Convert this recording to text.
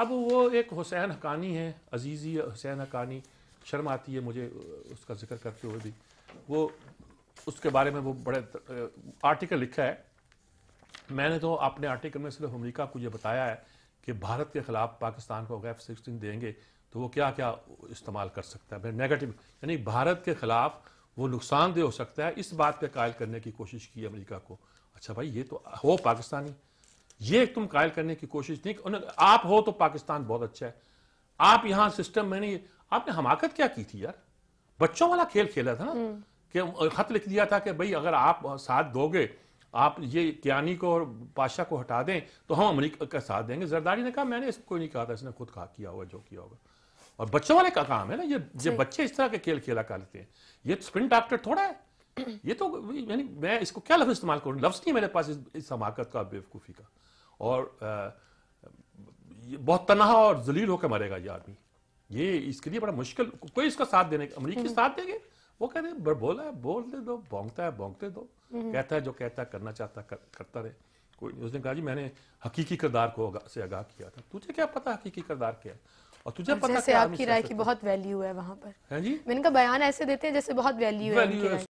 अब वो एक हुसैन हकानी है अजीज़ी हुसैन हकानी शर्म आती है मुझे उसका जिक्र करते हुए भी वो उसके बारे में वो बड़े आर्टिकल लिखा है मैंने तो अपने आर्टिकल में सिर्फ अमरीका को ये बताया है कि भारत के ख़िलाफ़ पाकिस्तान को गैफ सिक्सटीन देंगे तो वो क्या क्या इस्तेमाल कर सकता है नेगेटिव यानी भारत के ख़िलाफ़ वो नुकसानदेह हो सकता है इस बात पर कायल करने की कोशिश की अमेरिका को अच्छा भाई ये तो हो पाकिस्तानी ये तुम कायल करने की कोशिश नहीं आप हो तो पाकिस्तान बहुत अच्छा है आप यहां सिस्टम में नहीं आपने हमाकत क्या की थी यार बच्चों वाला खेल खेला था ना हम्म। कि खत लिख दिया था कि भाई अगर आप साथ दोगे आप ये कियानी को और पाशा को हटा दें तो हम अमरीका का साथ देंगे जरदारी ने कहा मैंने इसको नहीं कहा था इसने खुद कहा किया होगा जो किया होगा और बच्चों वाले का काम है ना ये ये बच्चे इस तरह के खेल खेला कर लेते हैं ये स्पिन डॉक्टर थोड़ा है ये तो यानी मैं इसको क्या लफ्ज इस्तेमाल करूँ लफ्ज नहीं मेरे पास इस, इस हमाकत का बेवकूफ़ी का और बहुत तनहा और जलील होकर मरेगा ये आदमी ये इसके लिए बड़ा मुश्किल कोई इसका साथ देने का अमरीकी हम्म। साथ देंगे वो कहते हैं बोला है बोल दे दो भोंगता है भोंगते दो हम्म। कहता है जो कहता है करना चाहता कर, करता रहे कोई उसने कहा जी मैंने हकीकी किरदार को से आगाह किया था तुझे क्या पता हकीकी किरदार क्या है और तुझे पता आपकी राय की बहुत वैल्यू है वहां पर हाँ जी मैंने बयान ऐसे देते हैं जैसे बहुत वैल्यू है